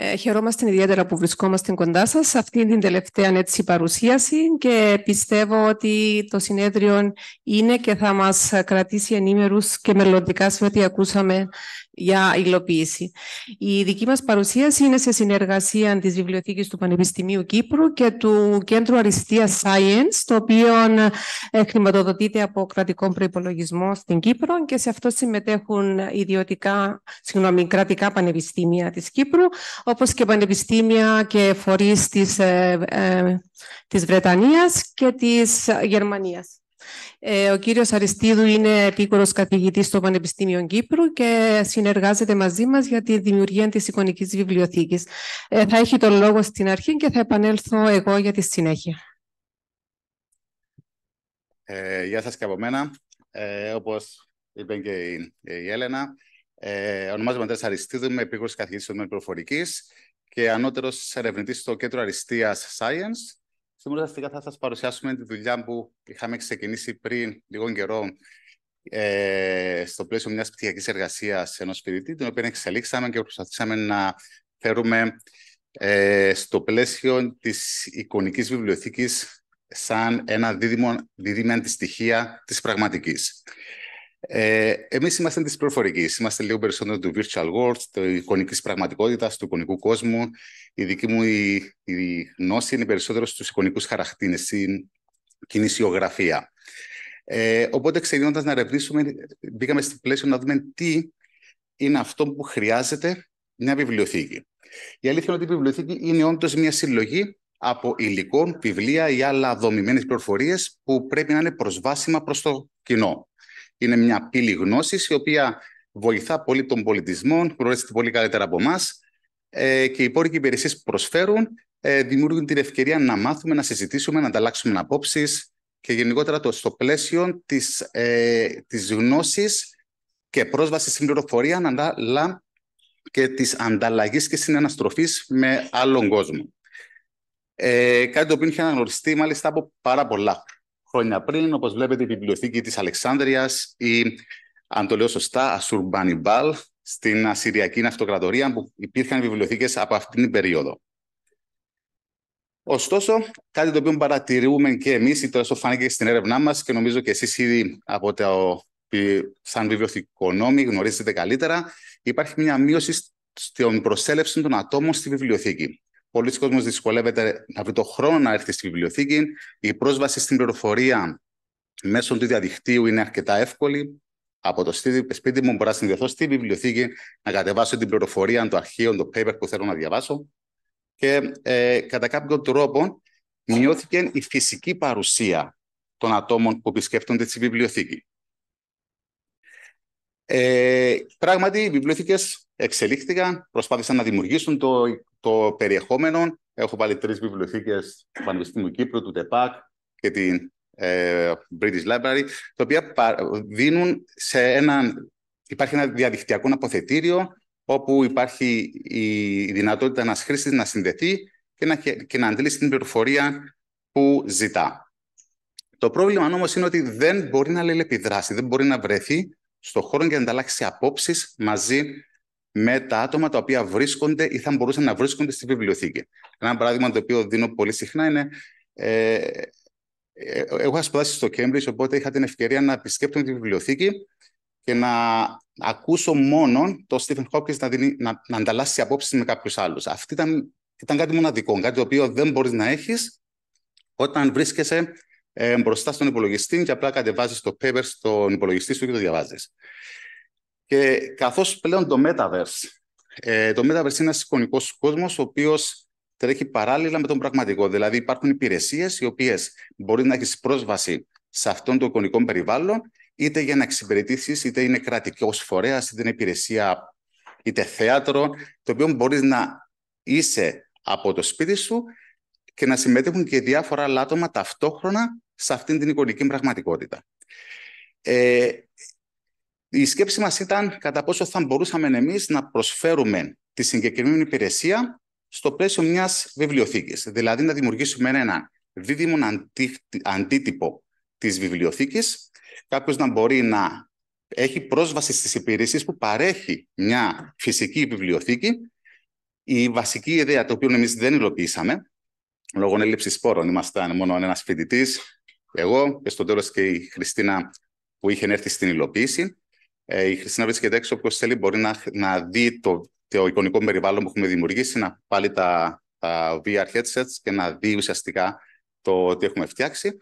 Ε, χαιρόμαστε ιδιαίτερα που βρισκόμαστε κοντά σας σε αυτή την τελευταία έτσι, παρουσίαση και πιστεύω ότι το συνέδριο είναι και θα μας κρατήσει ενήμερους και μελλοντικά σε ό,τι ακούσαμε για υλοποίηση. Η δική μας παρουσίαση είναι σε συνεργασία της Βιβλιοθήκης του Πανεπιστημίου Κύπρου και του Κέντρου Αριστείας Science, το οποίο ε, χρηματοδοτείται από κρατικό προϋπολογισμό στην Κύπρο και σε αυτό συμμετέχουν ιδιωτικά, κρατικά πανεπιστήμια της Κύπρου, όπως και πανεπιστήμια και φορείς της, ε, ε, της Βρετανίας και της Γερμανίας. Ε, ο κύριος Αριστίδου είναι επίκορος καθηγητής στο Πανεπιστήμιο Κύπρου και συνεργάζεται μαζί μας για τη δημιουργία της εικονικής βιβλιοθήκης. Ε, θα έχει τον λόγο στην αρχή και θα επανέλθω εγώ για τη συνέχεια. Ε, γεια σας και από μένα. Ε, όπως είπε και η, η Έλενα, ε, ονομάζομαι Αντρέας Αριστίδου, είμαι επίκουρος καθηγητής του και ανώτερος ερευνητής στο Κέντρο Αριστείας Science Σήμερα ουσιαστικά θα σας παρουσιάσουμε τη δουλειά που είχαμε ξεκινήσει πριν λίγο καιρό ε, στο πλαίσιο μιας πτυχιακής εργασίας ενός φοιτητή, την οποία εξελίξαμε και προσπαθήσαμε να φέρουμε ε, στο πλαίσιο της εικονικής βιβλιοθήκης σαν ένα δίδυμο, δίδυμη αντιστοιχεία της πραγματικής. Ε, εμείς είμαστε της προφορικής. είμαστε λίγο περισσότερο του virtual world, του εικονικής πραγματικότητας, του εικονικού κόσμου. Η δική μου η, η γνώση είναι περισσότερο στους εικονικούς χαρακτήνες, στην κινησιογραφία. Ε, οπότε ξεκινώντας να ρευνήσουμε, μπήκαμε στην πλαίσιο να δούμε τι είναι αυτό που χρειάζεται μια βιβλιοθήκη. Η αλήθεια είναι ότι η βιβλιοθήκη είναι όντως μια συλλογή από υλικών, βιβλία ή άλλα δομημένες πληροφορίες που πρέπει να είναι προσβάσιμα προς το κοινό είναι μια πύλη γνώσης η οποία βοηθά πολύ τον πολιτισμό, γνωρίζεται πολύ καλύτερα από εμάς ε, και οι υπόλοιποι και υπηρεσίες που προσφέρουν ε, δημιουργούν την ευκαιρία να μάθουμε, να συζητήσουμε, να ανταλλάξουμε απόψεις και γενικότερα το, στο πλαίσιο της ε, της γνώσης και πρόσβασης στην πληροφορία, αλλά και της ανταλλαγής και συναναστροφής με άλλον κόσμο. Ε, κάτι το οποίο είχε αναγνωριστεί μάλιστα από πάρα πολλά χρόνια πριν, όπως βλέπετε, η βιβλιοθήκη της Αλεξάνδρειας, η, αν το λέω σωστά, Ασουρμπανιμπάλ, στην Ασυριακή Αυτοκρατορία, που υπήρχαν βιβλιοθήκες από αυτήν την περίοδο. Ωστόσο, κάτι το οποίο παρατηρούμε και εμείς, ή στο φάνηκε στην έρευνά μας και νομίζω και εσείς ήδη από το, σαν βιβλιοθηκονόμοι γνωρίζετε καλύτερα, υπάρχει μια μείωση στην προσέλευση των ατόμων στη βιβλιοθήκη πολλοί κόσμος δυσκολεύεται να βρει το χρόνο να έρθει στη βιβλιοθήκη. Η πρόσβαση στην πληροφορία μέσω του διαδικτύου είναι αρκετά εύκολη. Από το σπίτι μου μπορώ να συνδεθώ στη βιβλιοθήκη, να κατεβάσω την πληροφορία, το αρχείο, το paper που θέλω να διαβάσω. Και ε, κατά κάποιο τρόπο μειώθηκε η φυσική παρουσία των ατόμων που επισκέπτονται τη βιβλιοθήκη. Ε, πράγματι, οι βιβλιοθήκες εξελίχθηκαν, προσπάθησαν να δημιουργήσουν το, το περιεχόμενο. Έχω πάλι τρεις βιβλιοθήκες του Πανεπιστημίου Κύπρου, του ΤΕΠΑΚ και την ε, British Library, τα οποία δίνουν σε ένα. Υπάρχει ένα διαδικτυακό αποθετήριο όπου υπάρχει η δυνατότητα ένας χρήστης να συνδεθεί και να, και να αντλήσει την πληροφορία που ζητά. Το πρόβλημα όμως είναι ότι δεν μπορεί να αλληλεπιδράσει, δεν μπορεί να βρεθεί στον χώρο για να ανταλλάξει απόψεις μαζί με τα άτομα τα οποία βρίσκονται ή θα μπορούσαν να βρίσκονται στη βιβλιοθήκη. Ένα παράδειγμα το οποίο δίνω πολύ συχνά είναι. Ε, εγώ είχα σπουδάσει στο Κέμπριτζ, οπότε είχα την ευκαιρία να επισκέπτομαι τη βιβλιοθήκη και να ακούσω μόνο το Stephen Hawking να, να, να ανταλλάσσει απόψεις με κάποιους άλλους. Αυτή ήταν, ήταν κάτι μοναδικό, κάτι το οποίο δεν μπορείς να έχεις όταν βρίσκεσαι ε, μπροστά στον υπολογιστή και απλά κατεβάζεις το paper στον υπολογιστή σου και το διαβάζεις. Και καθώς πλέον το Metaverse, ε, το Metaverse είναι ένας εικονικός κόσμος, ο οποίος τρέχει παράλληλα με τον πραγματικό. Δηλαδή, υπάρχουν υπηρεσίες οι οποίες μπορεί να έχεις πρόσβαση σε αυτόν το εικονικό περιβάλλον, είτε για να εξυπηρετήσεις, είτε είναι κρατικός φορέας, είτε είναι υπηρεσία, είτε θέατρο, το οποίο μπορείς να είσαι από το σπίτι σου και να συμμετέχουν και διάφορα άλλα άτομα ταυτόχρονα σε αυτήν την εικονική πραγματικότητα. Ε, η σκέψη μας ήταν κατά πόσο θα μπορούσαμε εμείς να προσφέρουμε τη συγκεκριμένη υπηρεσία στο πλαίσιο μιας βιβλιοθήκης. Δηλαδή να δημιουργήσουμε ένα δίδυμο αντίτυπο της βιβλιοθήκης, κάποιος να μπορεί να έχει πρόσβαση στις υπηρεσίες που παρέχει μια φυσική βιβλιοθήκη. Η βασική ιδέα, το οποίο εμείς δεν υλοποιήσαμε, λόγω έλλειψης σπόρων, ήμασταν μόνο ένας φοιτητής, εγώ και στο τέλος και η Χριστίνα που είχε έρθει στην υλοποίηση. Ε, η Χριστίνα βρίσκεται έξω. Όποιο θέλει μπορεί να, να δει το, το εικονικό περιβάλλον που έχουμε δημιουργήσει, να πάλι τα, τα VR headsets και να δει ουσιαστικά το τι έχουμε φτιάξει.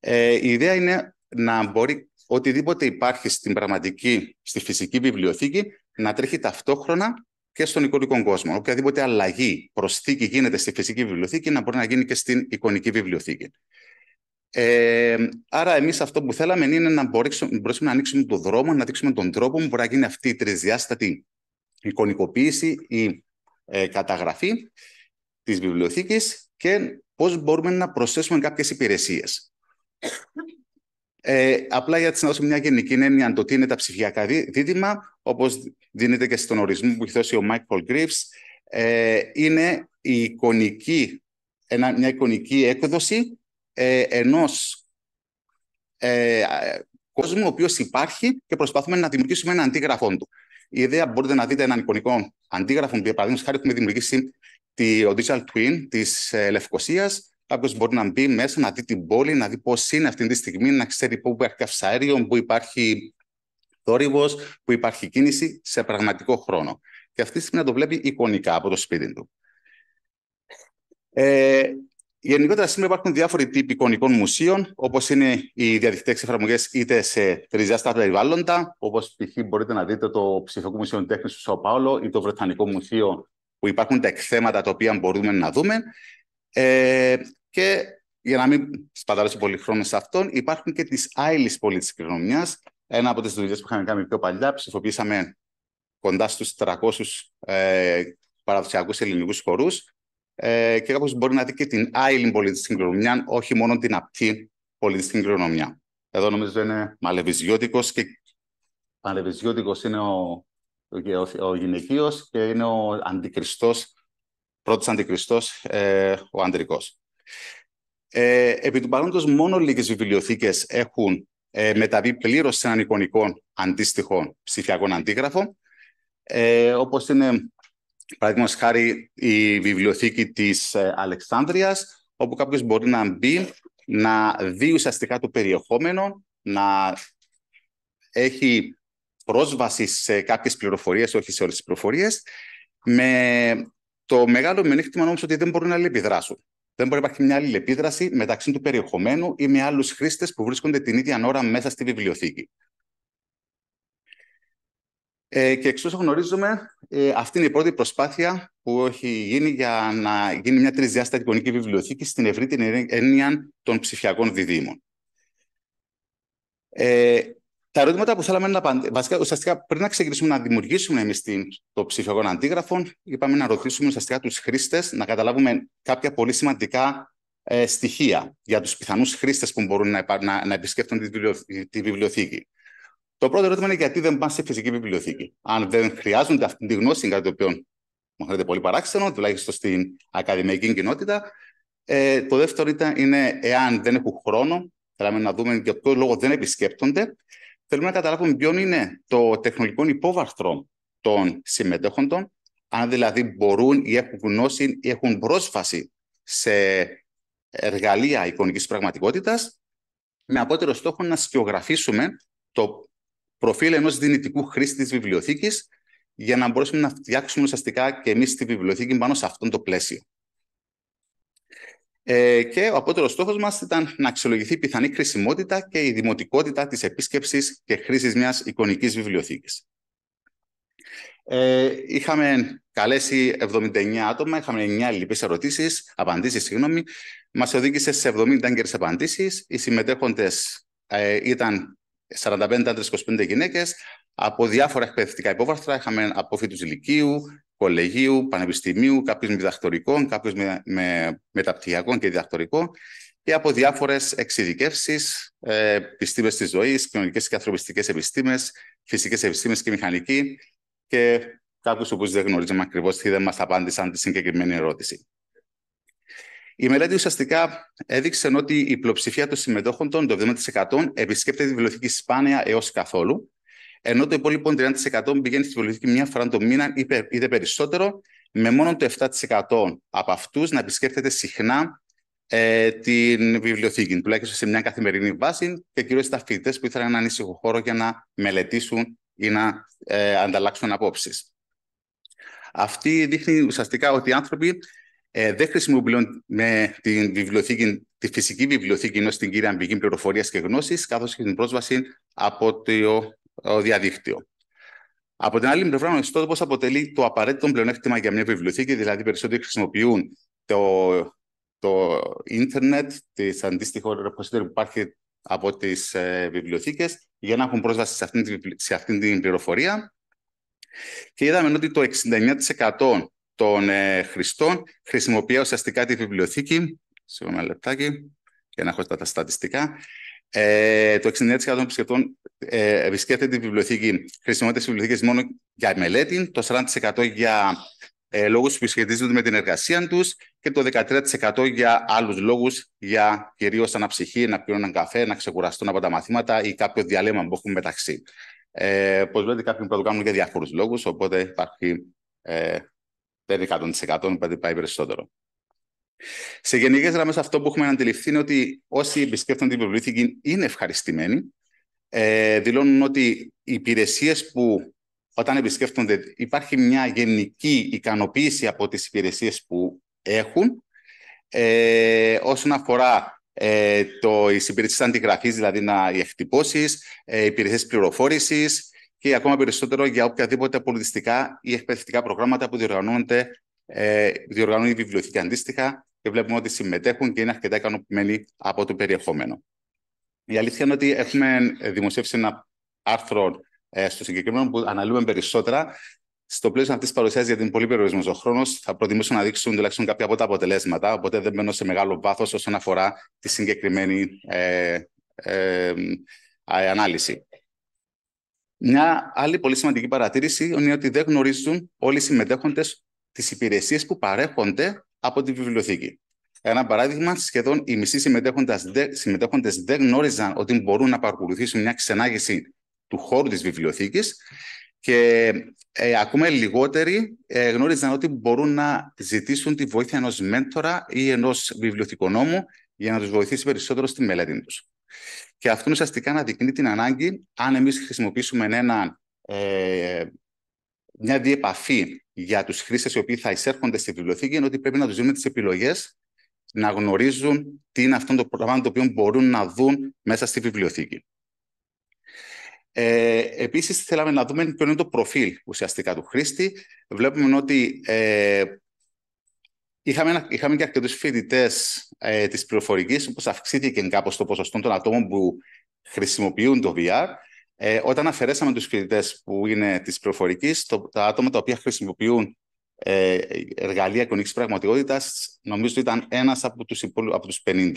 Ε, η ιδέα είναι να μπορεί οτιδήποτε υπάρχει στην πραγματική, στη φυσική βιβλιοθήκη, να τρέχει ταυτόχρονα και στον εικονικό κόσμο. Οποιαδήποτε αλλαγή, προσθήκη γίνεται στη φυσική βιβλιοθήκη, να μπορεί να γίνει και στην εικονική βιβλιοθήκη. Ε, άρα, εμείς αυτό που θέλαμε είναι να μπορέσουμε, να ανοίξουμε τον δρόμο, να δείξουμε τον τρόπο που μπορεί να γίνει αυτή η τρισδιάστατη εικονικοποίηση ή ε, καταγραφή της βιβλιοθήκης και πώς μπορούμε να προσθέσουμε κάποιες υπηρεσίες. Ε, απλά για να δώσω μια γενική έννοια το τι είναι τα ψηφιακά δίδυμα, όπως δίνεται και στον ορισμό που έχει δώσει ο Michael Γκριφ, ε, είναι η μια εικονική έκδοση ε, ενός ε, κόσμου ο οποίος υπάρχει και προσπαθούμε να δημιουργήσουμε ένα αντίγραφό του. Η ιδέα μπορείτε να δείτε έναν εικονικό αντίγραφο, που παραδείγματο χάρη έχουμε δημιουργήσει τη Digital Twin της ε, Λευκοσίας. Κάποιος μπορεί να μπει μέσα, να δει την πόλη, να δει πώς είναι αυτή τη στιγμή, να ξέρει πού υπάρχει καυσαέριο, πού υπάρχει θόρυβος, πού υπάρχει κίνηση σε πραγματικό χρόνο. Και αυτή τη στιγμή να το βλέπει εικονικά από το σπίτι του. Ε, Γενικότερα, σήμερα υπάρχουν διάφοροι τύποι εικονικών μουσείων, όπως είναι οι διαδικτυακές εφαρμογές είτε σε τριζιάστα περιβάλλοντα, όπως π.χ. μπορείτε να δείτε το Ψηφιακό Μουσείο Τέχνης του Σαο Πάολο ή το Βρετανικό Μουσείο, που υπάρχουν τα εκθέματα τα οποία μπορούμε να δούμε. Ε, και για να μην σπαταλώσω πολύ χρόνο σε αυτόν, υπάρχουν και τη άλλη τη κληρονομιάς. Ένα από τις δουλειές που είχαμε κάνει πιο παλιά, ψηφοποίησαμε κοντά στους 300 ε, παραδοσιακούς ελληνικούς χορούς ε, και κάποιο μπορεί να δει και την άλλη πολιτιστική κληρονομιά, όχι μόνο την απτή πολιτιστική κληρονομιά. Εδώ νομίζω είναι μαλεβιζιώτικο και μαλεβιζιώτικο είναι ο, ο, γυναικείος και είναι ο αντικριστός, πρώτος αντικριστός, ε, ο αντρικό. Ε, επί του παρόντος, μόνο λίγες βιβλιοθήκες έχουν ε, μεταβεί πλήρως σε έναν εικονικό αντίστοιχο ψηφιακό αντίγραφο. Ε, όπως είναι Παραδείγματος χάρη η βιβλιοθήκη της ε, Αλεξάνδρειας, όπου κάποιος μπορεί να μπει, να δει ουσιαστικά το περιεχόμενο, να έχει πρόσβαση σε κάποιες πληροφορίες, όχι σε όλες τις πληροφορίες, με το μεγάλο μενίχτημα όμως ότι δεν μπορούν να αλληλεπιδράσουν. Δεν μπορεί να υπάρχει μια άλλη επίδραση μεταξύ του περιεχομένου ή με άλλους χρήστες που βρίσκονται την ίδια ώρα μέσα στη βιβλιοθήκη. Ε, και εξ όσων γνωρίζουμε, ε, αυτή είναι η πρώτη προσπάθεια που έχει γίνει για να γίνει μια τρισδιάστατη εικονική βιβλιοθήκη στην ευρύτερη έννοια των ψηφιακών διδήμων. Ε, τα ερωτήματα που θέλαμε να απαντήσουμε, βασικά, ουσιαστικά πριν να ξεκινήσουμε να δημιουργήσουμε εμείς το ψηφιακό αντίγραφο, είπαμε να ρωτήσουμε ουσιαστικά τους χρήστες να καταλάβουμε κάποια πολύ σημαντικά ε, στοιχεία για τους πιθανούς χρήστες που μπορούν να, να, να επισκέπτονται τη, βιβλιοθήκη. Το πρώτο ερώτημα είναι γιατί δεν πάνε σε φυσική βιβλιοθήκη. Αν δεν χρειάζονται αυτή τη γνώση, κάτι το οποίο μου φαίνεται πολύ παράξενο, τουλάχιστον στην ακαδημαϊκή κοινότητα. Ε, το δεύτερο ήταν, είναι εάν δεν έχουν χρόνο, θέλαμε να δούμε για ποιο λόγο δεν επισκέπτονται. Θέλουμε να καταλάβουμε ποιο είναι το τεχνολογικό υπόβαθρο των συμμετέχοντων, αν δηλαδή μπορούν ή έχουν γνώση ή έχουν πρόσφαση σε εργαλεία εικονικής πραγματικότητας, με απότερο στόχο να σφιογραφήσουμε το προφίλ ενός δυνητικού χρήστη της βιβλιοθήκης, για να μπορέσουμε να φτιάξουμε ουσιαστικά και εμείς τη βιβλιοθήκη πάνω σε αυτό το πλαίσιο. Ε, και ο απότερος στόχος μας ήταν να αξιολογηθεί η πιθανή χρησιμότητα και η δημοτικότητα της επίσκεψης και χρήσης μιας εικονικής βιβλιοθήκης. Ε, είχαμε καλέσει 79 άτομα, είχαμε 9 λοιπέ ερωτήσεις, απαντήσεις, συγγνώμη. μας οδήγησε σε 70 έγκαιρες απαντήσεις. Οι συμμετέχοντες ε, ήταν 45 άντρες, 25 γυναίκες. από διάφορα εκπαιδευτικά υπόβαθρα. Είχαμε από ηλικίου, κολεγίου, πανεπιστημίου, κάποιους με διδακτορικών, κάποιους με, με μεταπτυχιακών και διδακτορικό και από διάφορες εξειδικεύσεις, ε, τη της ζωής, και ανθρωπιστικές επιστήμες, φυσικές επιστήμες και μηχανική και κάποιους που δεν γνωρίζουμε ακριβώς τι δεν μας απάντησαν τη συγκεκριμένη ερώτηση. Η μελέτη ουσιαστικά έδειξε ότι η πλειοψηφία των συμμετόχων των, το 70%, επισκέπτεται τη βιβλιοθήκη σπάνια έως καθόλου, ενώ το υπόλοιπο 30% πηγαίνει στη βιβλιοθήκη μία φορά το μήνα ή περισσότερο, με μόνο το 7% από αυτούς να επισκέπτεται συχνά ε, την βιβλιοθήκη, τουλάχιστον σε μια καθημερινή βάση και κυρίως τα φοιτητές που ήθελαν έναν ήσυχο χώρο για να μελετήσουν ή να ε, ανταλλάξουν απόψεις. Αυτή δείχνει ουσιαστικά ότι οι άνθρωποι ε, δεν χρησιμοποιούν με την βιβλιοθήκη, τη φυσική βιβλιοθήκη ενώ στην κύρια πηγή πληροφορίας και γνώσης, καθώς και την πρόσβαση από το, διαδίκτυο. Από την άλλη πλευρά, ο ιστότοπος αποτελεί το απαραίτητο πλεονέκτημα για μια βιβλιοθήκη, δηλαδή περισσότεροι χρησιμοποιούν το, το ίντερνετ, τη αντίστοιχο repository που υπάρχει από τις ε, βιβλιοθήκες, για να έχουν πρόσβαση σε αυτήν, σε αυτήν την πληροφορία. Και είδαμε ότι το 69% των ε, χρηστών. Χρησιμοποιώ ουσιαστικά τη βιβλιοθήκη, Συγγνώμη ένα λεπτάκι, για να έχω τα, στατιστικά. Ε, το 69% των επισκεπτών ε, επισκέπτεται τη βιβλιοθήκη. Χρησιμοποιείται τις βιβλιοθήκες μόνο για μελέτη, το 40% για ε, λόγους που σχετίζονται με την εργασία τους και το 13% για άλλους λόγους για κυρίως αναψυχή, να πιούν έναν καφέ, να ξεκουραστούν από τα μαθήματα ή κάποιο διαλέμμα που έχουν μεταξύ. Ε, Πώ βλέπετε κάποιοι που το κάνουν για διάφορους λόγους, οπότε υπάρχει ε, δεν 100% πάει περισσότερο. Σε γενικές γραμμές, αυτό που έχουμε αντιληφθεί είναι ότι όσοι επισκέπτονται την προβλήθηκη είναι ευχαριστημένοι. Ε, δηλώνουν ότι οι υπηρεσίες που όταν επισκέπτονται, υπάρχει μια γενική ικανοποίηση από τις υπηρεσίες που έχουν. Ε, όσον αφορά ε, το, οι υπηρεσίες αντιγραφής, δηλαδή να, οι εκτυπώσεις, ε, υπηρεσίες πληροφόρησης, και ακόμα περισσότερο για οποιαδήποτε πολιτιστικά ή εκπαιδευτικά προγράμματα που διοργανώνονται, ε, διοργανώνει η βιβλιοθήκη αντίστοιχα και βλέπουμε ότι συμμετέχουν και είναι αρκετά ικανοποιημένοι από το περιεχόμενο. Η αλήθεια είναι ότι έχουμε δημοσιεύσει ένα άρθρο ε, στο συγκεκριμένο που αναλύουμε περισσότερα. Στο πλαίσιο αυτής της παρουσίαση, γιατί είναι πολύ περιορισμένο ο χρόνος, θα προτιμήσω να δείξουν τουλάχιστον κάποια από τα αποτελέσματα. Οπότε δεν μπαίνω σε μεγάλο βάθος όσον αφορά τη συγκεκριμένη ε, ε, ε ανάλυση. Μια άλλη πολύ σημαντική παρατήρηση είναι ότι δεν γνωρίζουν όλοι οι συμμετέχοντες τις υπηρεσίες που παρέχονται από τη βιβλιοθήκη. Ένα παράδειγμα, σχεδόν οι μισοί συμμετέχοντες δεν γνώριζαν ότι μπορούν να παρακολουθήσουν μια ξενάγηση του χώρου της βιβλιοθήκης και ε, ακόμα λιγότεροι ε, γνώριζαν ότι μπορούν να ζητήσουν τη βοήθεια ενός μέντορα ή ενός βιβλιοθηκονόμου για να τους βοηθήσει περισσότερο στη μελέτη τους και αυτό ουσιαστικά να την ανάγκη, αν εμείς χρησιμοποιήσουμε ένα, ε, μια διεπαφή για τους χρήστες οι οποίοι θα εισέρχονται στη βιβλιοθήκη, είναι ότι πρέπει να τους δίνουμε τις επιλογές να γνωρίζουν τι είναι αυτό το πράγμα το οποίο μπορούν να δουν μέσα στη βιβλιοθήκη. Ε, επίσης, θέλαμε να δούμε ποιο είναι το προφίλ ουσιαστικά του χρήστη. Βλέπουμε ότι ε, Είχαμε, είχαμε και αρκετούς φοιτητές ε, της πληροφορικής, όπως αυξήθηκε κάπως το ποσοστό των ατόμων που χρησιμοποιούν το VR. Ε, όταν αφαιρέσαμε τους φοιτητές που είναι της πληροφορικής, τα άτομα τα οποία χρησιμοποιούν ε, εργαλεία εικονικής πραγματικότητας, νομίζω ότι ήταν ένας από τους από τους 50.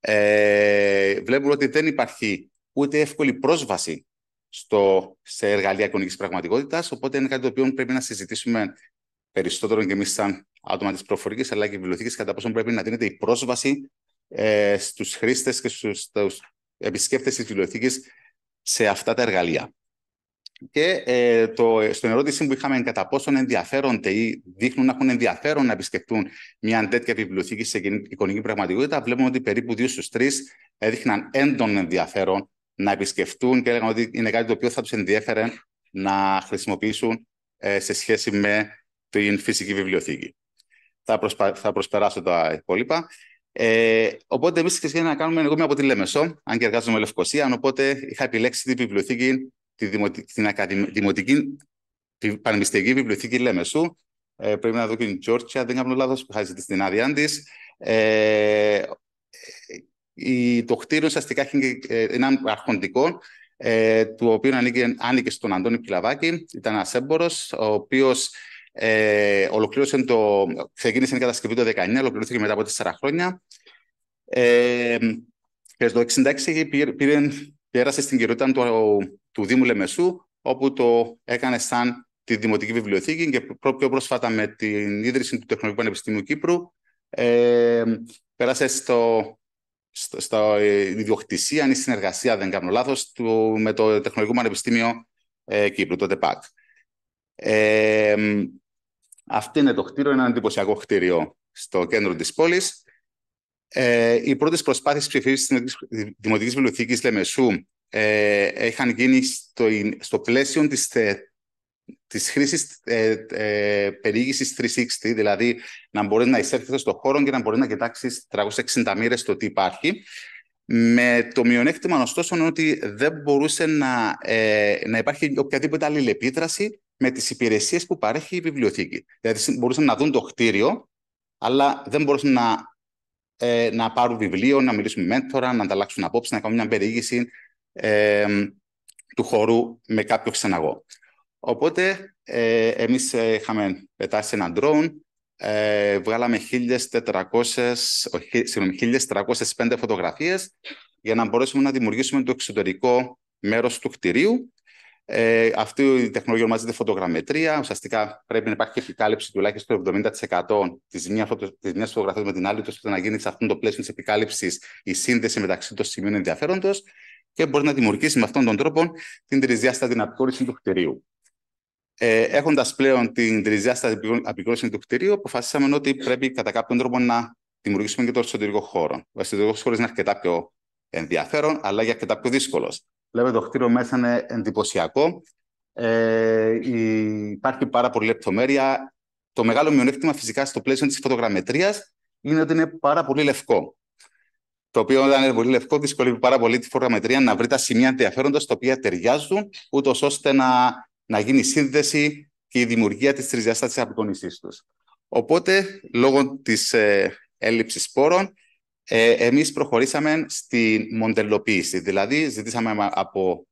Ε, βλέπουμε ότι δεν υπάρχει ούτε εύκολη πρόσβαση στο, σε εργαλεία εικονικής πραγματικότητας. Οπότε είναι κάτι το οποίο πρέπει να συζητήσουμε περισσότερο και εμείς, σαν άτομα της προφορικής αλλά και βιβλιοθήκης, κατά πόσο πρέπει να δίνεται η πρόσβαση ε, στους χρήστες και στους επισκέπτες της βιβλιοθήκης σε αυτά τα εργαλεία. Και ε, το, στην ερώτηση που είχαμε κατά πόσο ενδιαφέρονται ή δείχνουν να έχουν ενδιαφέρον να επισκεφτούν μια τέτοια βιβλιοθήκη σε εικονική πραγματικότητα, βλέπουμε ότι περίπου δύο στους τρεις έδειχναν έντονο ενδιαφέρον να επισκεφτούν και έλεγαν ότι είναι κάτι το οποίο θα τους ενδιέφερε να χρησιμοποιήσουν ε, σε σχέση με την φυσική βιβλιοθήκη θα, προσπα... θα προσπεράσω τα υπόλοιπα. Ε, οπότε εμείς ξεκινήσαμε να κάνουμε εγώ από τη Λέμεσο, αν και εργάζομαι Λευκοσία, οπότε είχα επιλέξει τη βιβλιοθήκη, τη δημοτική, την ακαδημ... δημοτική, τη πανεπιστημιακή βιβλιοθήκη Λέμεσου. Ε, πρέπει να δω και την Τζόρτσια, δεν κάνω λάθος, που χάζεται την άδειά της. Ε, ε, η, το κτίριο ουσιαστικά έχει ε, έναν αρχοντικό, ε, του οποίου ανήκε, άνηκε στον Αντώνη Πιλαβάκη, ήταν ένας έμπορο, ο οποίος ε, ολοκλήρωσε το, ξεκίνησε η κατασκευή το 19, ολοκληρώθηκε μετά από 4 χρόνια. Ε, και το 1966 πήρε, πέρασε στην κυριότητα του, του Δήμου Λεμεσού, όπου το έκανε σαν τη Δημοτική Βιβλιοθήκη και πιο πρόσφατα με την ίδρυση του Τεχνολογικού Πανεπιστημίου Κύπρου ε, πέρασε στο, στο, στο ε, ιδιοκτησία, αν η συνεργασία, δεν κάνω λάθος, με το Τεχνολογικό Πανεπιστήμιο ε, Κύπρου, το ΤΕΠΑΚ. Ε, αυτό είναι το κτίριο, ένα εντυπωσιακό κτίριο στο κέντρο της πόλης. Ε, οι πρώτες προσπάθειες ψηφίσει της δημοτικής Βιβλιοθήκη Λεμεσού ε, είχαν γίνει στο, στο πλαίσιο της της χρήσης ε, ε, 360, δηλαδή να μπορείς να εισέρχεται στον χώρο και να μπορείς να κοιτάξεις 360 μοίρες το τι υπάρχει. Με το μειονέκτημα ωστόσο είναι ότι δεν μπορούσε να, ε, να υπάρχει οποιαδήποτε άλλη λεπίδραση με τις υπηρεσίες που παρέχει η βιβλιοθήκη. Δηλαδή μπορούσαν να δουν το κτίριο, αλλά δεν μπορούσαν να, ε, να πάρουν βιβλίο, να μιλήσουν με μέντορα, να ανταλλάξουν απόψεις, να κάνουν μια περιήγηση του χώρου με κάποιο ξεναγό. Οπότε ε, εμείς είχαμε πετάσει ένα drone, ε, βγάλαμε 1.400, όχι, φωτογραφίες για να μπορέσουμε να δημιουργήσουμε το εξωτερικό μέρος του κτηρίου ε, αυτή η τεχνολογία ονομάζεται φωτογραμμετρία. Ουσιαστικά πρέπει να υπάρχει επικάλυψη τουλάχιστον 70% της μία φωτογραφίας με την άλλη, ώστε να γίνει σε αυτό το πλαίσιο της επικάλυψης η σύνδεση μεταξύ των σημείων ενδιαφέροντος και μπορεί να δημιουργήσει με αυτόν τον τρόπο την τριζιάστατη απεικόνηση του κτηρίου. Ε, Έχοντας πλέον την τριζιάστατη απεικόνηση του κτηρίου, αποφασίσαμε ότι πρέπει κατά κάποιον τρόπο να δημιουργήσουμε και το εσωτερικό χώρο. Ο εσωτερικός χώρος είναι αρκετά πιο ενδιαφέρον, αλλά και αρκετά πιο δύσκολος. Βλέπετε το χτίριο μέσα είναι εντυπωσιακό. Ε, υπάρχει πάρα πολύ λεπτομέρεια. Το μεγάλο μειονέκτημα φυσικά στο πλαίσιο της φωτογραμμετρίας είναι ότι είναι πάρα πολύ λευκό. Το οποίο όταν είναι πολύ λευκό δυσκολεύει πάρα πολύ τη φωτογραμμετρία να βρει τα σημεία ενδιαφέροντα τα οποία ταιριάζουν, ούτως ώστε να, να γίνει σύνδεση και η δημιουργία της τριζιάστατης απεικονισής τους. Οπότε, λόγω της ε, σπόρων, ε, εμείς προχωρήσαμε στη μοντελοποίηση. Δηλαδή, ζητήσαμε από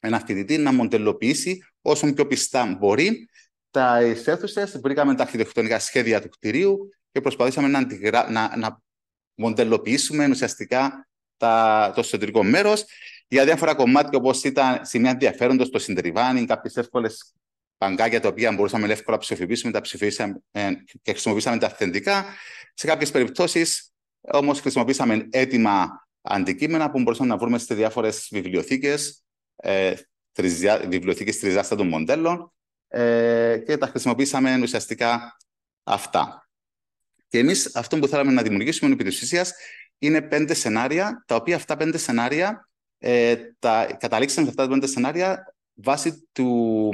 ένα φοιτητή να μοντελοποιήσει όσο πιο πιστά μπορεί τα αίθουσε, βρήκαμε τα αρχιτεκτονικά σχέδια του κτηρίου και προσπαθήσαμε να, να, να μοντελοποιήσουμε ουσιαστικά τα... το εσωτερικό μέρος για διάφορα κομμάτια όπως ήταν σημεία ενδιαφέροντος, το συντριβάνι, κάποιες εύκολες παγκάκια τα οποία μπορούσαμε εύκολα να ψηφίσουμε, τα ψηφίσαμε ε, και χρησιμοποίησαμε τα αυθεντικά. Σε κάποιες περιπτώσεις Όμως χρησιμοποίησαμε έτοιμα αντικείμενα που μπορούσαμε να βρούμε σε διάφορες βιβλιοθήκες, ε, βιβλιοθήκε τριζάστατων μοντέλων ε, και τα χρησιμοποίησαμε ουσιαστικά αυτά. Και εμείς αυτό που θέλαμε να δημιουργήσουμε επί της ουσίας είναι πέντε σενάρια, τα οποία αυτά πέντε σενάρια ε, τα καταλήξαμε σε αυτά τα πέντε σενάρια βάσει του,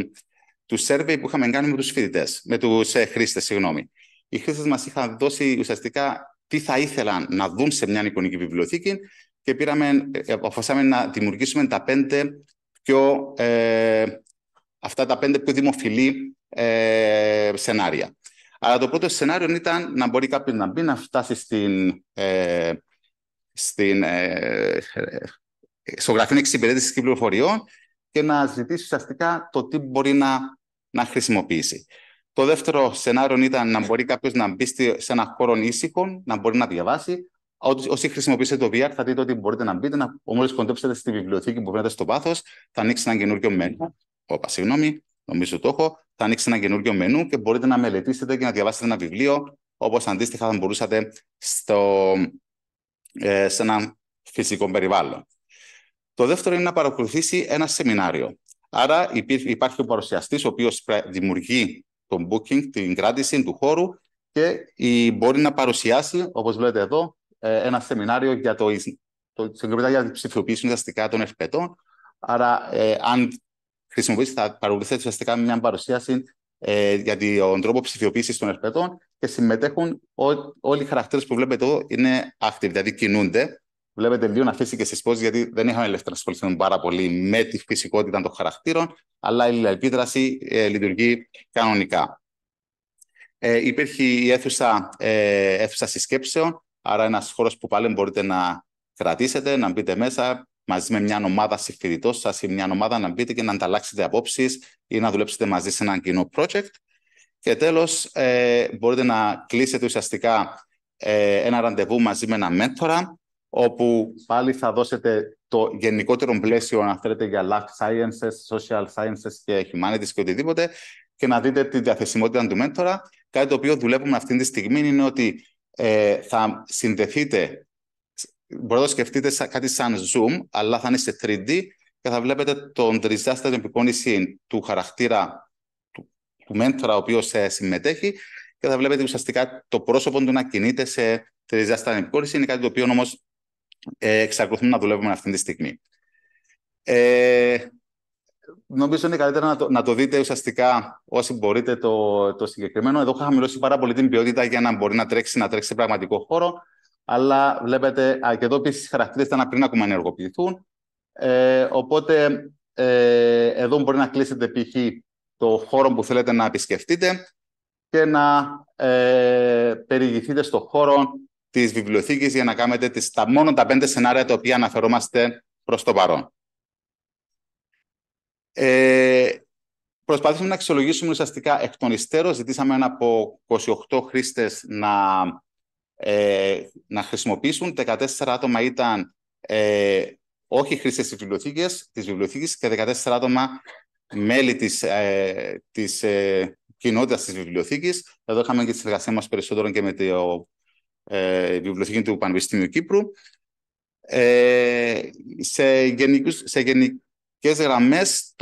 του survey που είχαμε κάνει με τους φοιτητές, με τους ε, χρήστες, συγγνώμη. Οι χρήστες μας είχαν δώσει ουσιαστικά τι θα ήθελαν να δουν σε μια εικονική βιβλιοθήκη και πήραμε, ε, αποφασίσαμε να δημιουργήσουμε τα πέντε πιο, ε, αυτά τα πέντε πιο δημοφιλή ε, σενάρια. Αλλά το πρώτο σενάριο ήταν να μπορεί κάποιος να μπει, να φτάσει στην, ε, στην, ε, στο γραφείο εξυπηρέτησης και πληροφοριών και να ζητήσει ουσιαστικά το τι μπορεί να, να χρησιμοποιήσει. Το δεύτερο σενάριο ήταν να ναι. μπορεί κάποιος να μπει σε ένα χώρο ήσυχο, να μπορεί να διαβάσει. Όσοι χρησιμοποιήσετε το VR θα δείτε ότι μπορείτε να μπείτε, να μόλις κοντέψετε στη βιβλιοθήκη που βρίσκεται στο πάθο, θα ανοίξει ένα καινούριο μενού. Ναι. Όπα, συγγνώμη, νομίζω το έχω. Θα ανοίξει ένα καινούριο μενού και μπορείτε να μελετήσετε και να διαβάσετε ένα βιβλίο, όπως αντίστοιχα θα μπορούσατε στο, ε, σε ένα φυσικό περιβάλλον. Το δεύτερο είναι να παρακολουθήσει ένα σεμινάριο. Άρα υπάρχει ο παρουσιαστής, ο οποίος δημιουργεί τον booking, την κράτηση του χώρου και η, μπορεί να παρουσιάσει, όπως βλέπετε εδώ, ε, ένα σεμινάριο για το, το συγκεκριμένα για την ψηφιοποίηση ουσιαστικά των ΕΦΠΕΤΟΝ. Άρα, ε, αν χρησιμοποιήσει, θα παρακολουθήσει ουσιαστικά μια παρουσίαση ε, για τον τρόπο ψηφιοποίησης των ΕΦΠΕΤΟΝ και συμμετέχουν όλοι οι χαρακτήρες που βλέπετε εδώ είναι active, δηλαδή κινούνται Βλέπετε λίγο να αφήσει και στις πόσει, γιατί δεν είχαμε ελεύθερα να ασχοληθούμε πάρα πολύ με τη φυσικότητα των χαρακτήρων, αλλά η επίδραση ε, λειτουργεί κανονικά. Ε, υπήρχε η αίθουσα, ε, αίθουσα συσκέψεων, άρα ένας χώρος που πάλι μπορείτε να κρατήσετε, να μπείτε μέσα μαζί με μια ομάδα συμφιλητό σας ή μια ομάδα να μπείτε και να ανταλλάξετε απόψεις ή να δουλέψετε μαζί σε ένα κοινό project. Και τέλος, ε, μπορείτε να κλείσετε ουσιαστικά ε, ένα ραντεβού μαζί με ένα μέντορα, όπου πάλι θα δώσετε το γενικότερο πλαίσιο, αν θέλετε, για life sciences, social sciences και humanities και οτιδήποτε, και να δείτε τη διαθεσιμότητα του μέντορα. Κάτι το οποίο δουλεύουμε αυτή τη στιγμή είναι ότι ε, θα συνδεθείτε, μπορείτε να σκεφτείτε κάτι σαν Zoom, αλλά θα είναι σε 3D και θα βλέπετε τον τριζάστα την επικόνηση του χαρακτήρα του, του μέντορα ο οποίος ε, συμμετέχει και θα βλέπετε ουσιαστικά το πρόσωπο του να κινείται σε τριζάστα την επικόνηση. Είναι κάτι το οποίο όμως. Ε, εξακολουθούμε να δουλεύουμε αυτή τη στιγμή. Ε, νομίζω είναι καλύτερα να το, να το δείτε ουσιαστικά όσοι μπορείτε το, το συγκεκριμένο. Εδώ είχα χαμηλώσει πάρα πολύ την ποιότητα για να μπορεί να τρέξει, να τρέξει σε πραγματικό χώρο. Αλλά βλέπετε, και εδώ επίση οι χαρακτήρες ήταν πριν ακόμα ενεργοποιηθούν. Ε, οπότε ε, εδώ μπορεί να κλείσετε π.χ. το χώρο που θέλετε να επισκεφτείτε και να ε, περιηγηθείτε στο χώρο Της βιβλιοθήκης για να κάνετε τις, τα, μόνο τα πέντε σενάρια τα οποία αναφερόμαστε προς το παρόν. Ε, προσπαθήσαμε να αξιολογήσουμε ουσιαστικά εκ των υστέρων. Ζητήσαμε από 28 χρήστες να, ε, να χρησιμοποιήσουν. 14 άτομα ήταν ε, όχι χρήστες της βιβλιοθήκης, της βιβλιοθήκης και 14 άτομα μέλη της, ε, της ε, κοινότητας της βιβλιοθήκης. Εδώ είχαμε και τη συνεργασία μας περισσότερο και με το ε, βιβλιοθήκη του Πανεπιστημίου Κύπρου. Ε, σε, γενικούς, σε γενικές γραμμές,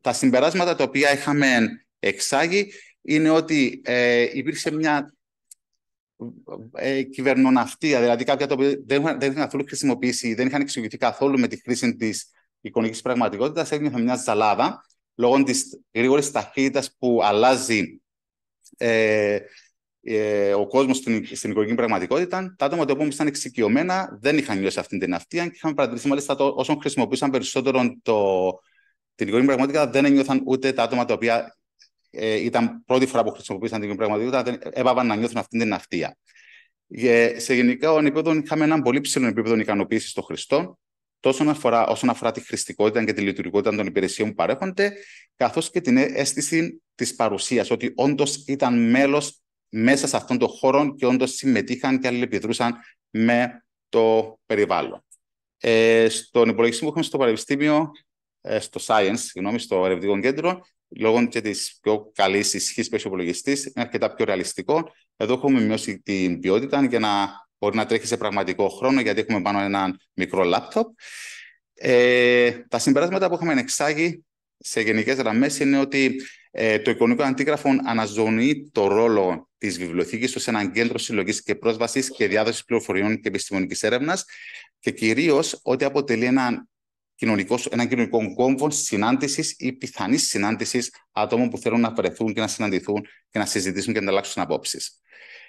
τα συμπεράσματα τα οποία είχαμε εξάγει είναι ότι ε, υπήρξε μια ε, δηλαδή κάποια τα οποία δεν, δεν είχαν καθόλου χρησιμοποιήσει, δεν είχαν εξηγηθεί καθόλου με τη χρήση της εικονικής πραγματικότητας, έγινε μια ζαλάδα λόγω της γρήγορης ταχύτητας που αλλάζει ε, ε, ο κόσμος στην, στην οικογενειακή πραγματικότητα, τα άτομα τα οποία ήταν εξοικειωμένα δεν είχαν νιώσει αυτή την αυτία και είχαμε παρατηρήσει μάλιστα το, όσον χρησιμοποιούσαν περισσότερο το, την οικογενειακή πραγματικότητα, δεν ένιωθαν ούτε τα άτομα τα οποία ε, ήταν πρώτη φορά που χρησιμοποίησαν την πραγματικότητα, δεν έπαβαν να νιώθουν αυτή την αυτία. Ε, σε γενικά επίπεδο είχαμε έναν πολύ ψηλό επίπεδο ικανοποίησης των χρηστών, τόσο αφορά, όσον αφορά τη χρηστικότητα και τη λειτουργικότητα των υπηρεσιών που παρέχονται, καθώς και την αίσθηση της παρουσίας, ότι όντως ήταν μέλος μέσα σε αυτόν τον χώρο και όντως συμμετείχαν και αλληλεπιδρούσαν με το περιβάλλον. Ε, στον υπολογιστή που είχαμε στο Πανεπιστήμιο, ε, στο Science, συγγνώμη, στο Ερευνητικό Κέντρο, λόγω και της πιο καλής ισχύς που έχει ο υπολογιστής, είναι αρκετά πιο ρεαλιστικό. Εδώ έχουμε μειώσει την ποιότητα για να μπορεί να τρέχει σε πραγματικό χρόνο, γιατί έχουμε πάνω έναν μικρό λάπτοπ. Ε, τα συμπεράσματα που είχαμε εξάγει σε γενικές γραμμές είναι ότι ε, το εικονικό αντίγραφο αναζωνεί το ρόλο της βιβλιοθήκης ως έναν κέντρο συλλογής και πρόσβασης και διάδοσης πληροφοριών και επιστημονικής έρευνας και κυρίως ότι αποτελεί έναν κοινωνικό, ένα κοινωνικό κόμβο συνάντησης ή πιθανής συνάντησης ατόμων που θέλουν να βρεθούν και να συναντηθούν και να συζητήσουν και να ανταλλάξουν απόψεις.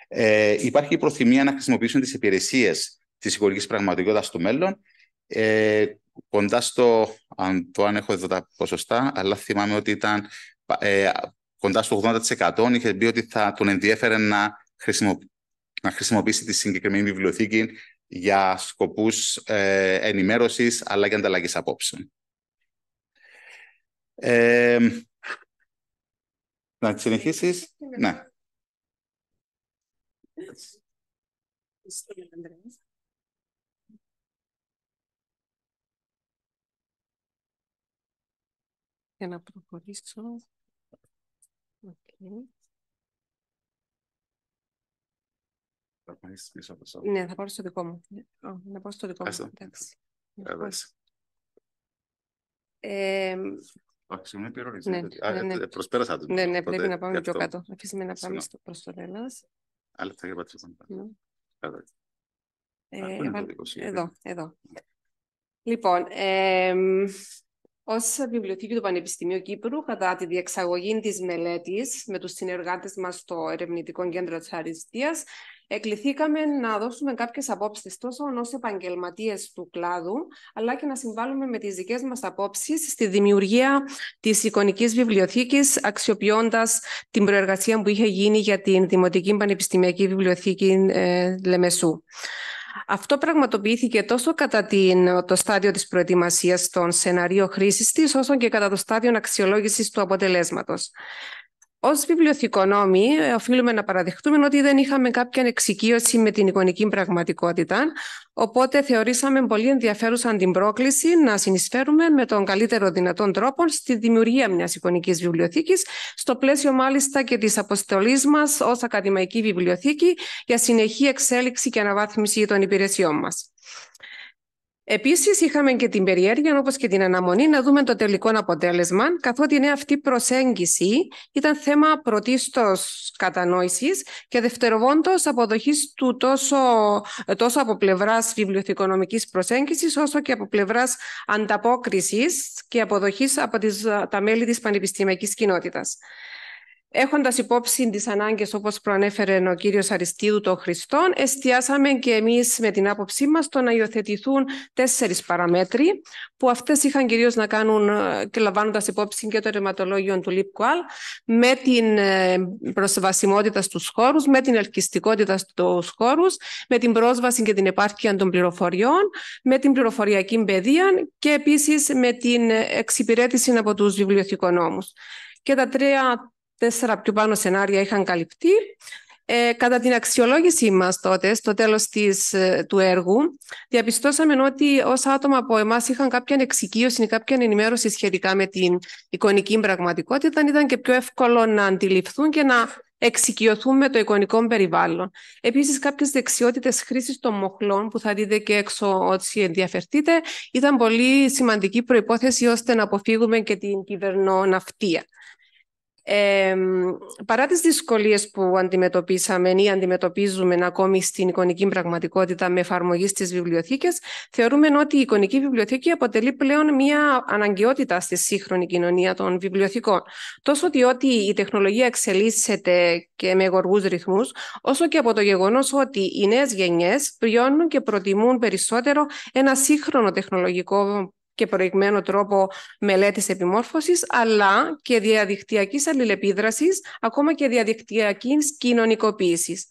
Ε, υπάρχει η προθυμία να χρησιμοποιήσουν τις υπηρεσίες της οικολογικής πραγματικότητας του μέλλον. Ε, κοντά στο, αν το αν έχω εδώ τα ποσοστά, αλλά θυμάμαι ότι ήταν ε, κοντά στο 80% είχε πει ότι θα τον ενδιέφερε να, να χρησιμοποιήσει τη συγκεκριμένη βιβλιοθήκη για σκοπούς ε, ενημέρωσης αλλά και ανταλλαγής απόψεων. Ε, να συνεχίσεις. Ναι. Για να προχωρήσω. Θα πάρεις πίσω από το Ναι, θα πάρω στο δικό μου. Oh, να πάω στο δικό Άστα. μου. Εντάξει. Ε, όχι, συγγνώμη, ναι. ναι, ε, ναι. Ε, προσπέρασα το. Ναι, ναι, πρέπει να πάμε πιο κάτω. Αφήσουμε να πάμε στο προς το Ρέλλας. Αλλά θα γράψω ναι. ε, πάνω. Εδώ, εδώ. Λοιπόν, Ως Βιβλιοθήκη του Πανεπιστημίου Κύπρου, κατά τη διεξαγωγή της μελέτης με τους συνεργάτες μας στο Ερευνητικό Κέντρο της Αριστείας, εκληθήκαμε να δώσουμε κάποιες απόψεις τόσο ως επαγγελματίες του κλάδου, αλλά και να συμβάλλουμε με τις δικές μας απόψεις στη δημιουργία της εικονικής βιβλιοθήκης, αξιοποιώντας την προεργασία που είχε γίνει για την Δημοτική Πανεπιστημιακή Βιβλιοθήκη ε, Λεμεσού. Αυτό πραγματοποιήθηκε τόσο κατά την, το στάδιο της προετοιμασίας των σεναρίων χρήσης της, όσο και κατά το στάδιο αξιολόγησης του αποτελέσματος. Ως βιβλιοθηκονόμοι, ε, οφείλουμε να παραδεχτούμε ότι δεν είχαμε κάποια εξοικείωση με την εικονική πραγματικότητα. Οπότε θεωρήσαμε πολύ ενδιαφέρουσα την πρόκληση να συνεισφέρουμε με τον καλύτερο δυνατόν τρόπο στη δημιουργία μιας εικονικής βιβλιοθήκης, στο πλαίσιο μάλιστα και της αποστολής μας ως Ακαδημαϊκή Βιβλιοθήκη για συνεχή εξέλιξη και αναβάθμιση των υπηρεσιών μας. Επίσης, είχαμε και την περιέργεια, όπως και την αναμονή, να δούμε το τελικό αποτέλεσμα, καθότι νέα αυτή προσέγγιση ήταν θέμα πρωτίστως κατανόησης και δευτεροβόντως αποδοχής του τόσο, τόσο από πλευράς βιβλιοθηκονομικής προσέγγισης, όσο και από πλευράς ανταπόκρισης και αποδοχής από τις, τα μέλη της πανεπιστημιακής κοινότητας. Έχοντας υπόψη τις ανάγκες όπως προανέφερε ο κύριος Αριστίδου των Χριστών, εστιάσαμε και εμείς με την άποψή μας το να υιοθετηθούν τέσσερις παραμέτροι, που αυτές είχαν κυρίως να κάνουν ε, και λαμβάνοντας υπόψη και το ρηματολόγιο του ΛΥΠΚΟΑΛ, με την ε, προσβασιμότητα στους χώρους, με την ελκυστικότητα στους χώρους, με την πρόσβαση και την επάρκεια των πληροφοριών, με την πληροφοριακή παιδεία και επίσης με την ε, εξυπηρέτηση από τους βιβλιοθηκονόμους. Και τα τρία τέσσερα πιο πάνω σενάρια είχαν καλυπτεί. Ε, κατά την αξιολόγησή μας τότε, στο τέλος της, ε, του έργου, διαπιστώσαμε ότι όσα άτομα από εμάς είχαν κάποια εξοικείωση ή κάποια ενημέρωση σχετικά με την εικονική πραγματικότητα, ήταν και πιο εύκολο να αντιληφθούν και να εξοικειωθούν με το εικονικό περιβάλλον. Επίσης, κάποιες δεξιότητες χρήσης των μοχλών, που θα δείτε και έξω όσοι ενδιαφερθείτε, ήταν πολύ σημαντική προϋπόθεση ώστε να αποφύγουμε και την κυβερνοναυτία παρά τις δυσκολίες που αντιμετωπίσαμε ή αντιμετωπίζουμε ακόμη στην εικονική πραγματικότητα με εφαρμογή στις βιβλιοθήκες, θεωρούμε ότι η εικονική βιβλιοθήκη αποτελεί πλέον μια αναγκαιότητα στη σύγχρονη κοινωνία των βιβλιοθήκων. Τόσο διότι η τεχνολογία εξελίσσεται και με γοργούς ρυθμούς, όσο και από το γεγονός ότι οι νέες γενιές πριώνουν και προτιμούν περισσότερο ένα σύγχρονο τεχνολογικό και προηγμένο τρόπο μελέτης επιμόρφωσης, αλλά και διαδικτυακής αλληλεπίδρασης, ακόμα και διαδικτυακής κοινωνικοποίησης.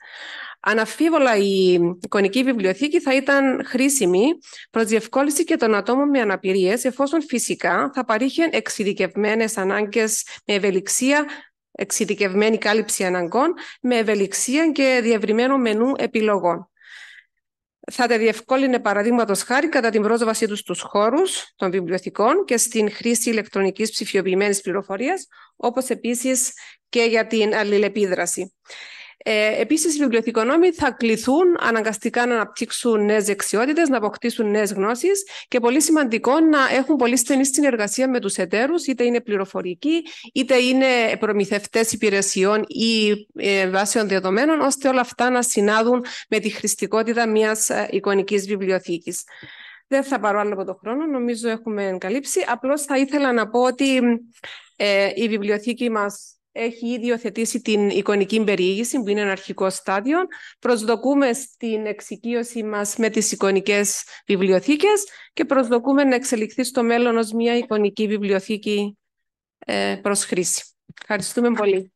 Αναφίβολα η εικονική βιβλιοθήκη θα ήταν χρήσιμη προς διευκόλυνση και των ατόμων με αναπηρίες, εφόσον φυσικά θα παρήχε εξειδικευμένες ανάγκες με ευελιξία εξειδικευμένη κάλυψη αναγκών με ευελιξία και διευρυμένο μενού επιλογών θα τα διευκόλυνε παραδείγματος χάρη κατά την πρόσβασή τους στους χώρους των βιβλιοθηκών και στην χρήση ηλεκτρονικής ψηφιοποιημένης πληροφορίας, όπως επίσης και για την αλληλεπίδραση. Ε, Επίσης, οι βιβλιοθηκονόμοι θα κληθούν αναγκαστικά να αναπτύξουν νέες δεξιότητες, να αποκτήσουν νέες γνώσεις και πολύ σημαντικό να έχουν πολύ στενή συνεργασία με τους εταίρους, είτε είναι πληροφορικοί, είτε είναι προμηθευτές υπηρεσιών ή ε, βάσεων δεδομένων, ώστε όλα αυτά να συνάδουν με τη χρηστικότητα μιας ε, εικονικής βιβλιοθήκης. Δεν θα πάρω άλλο από τον χρόνο, νομίζω έχουμε καλύψει. Απλώς θα ήθελα να πω ότι ε, η βιβλιοθήκη μας έχει ήδη υιοθετήσει την εικονική περιήγηση, που είναι ένα αρχικό στάδιο. Προσδοκούμε στην εξοικείωση μας με τις εικονικές βιβλιοθήκες και προσδοκούμε να εξελιχθεί στο μέλλον ως μια εικονική βιβλιοθήκη ε, προς χρήση. Ευχαριστούμε πολύ.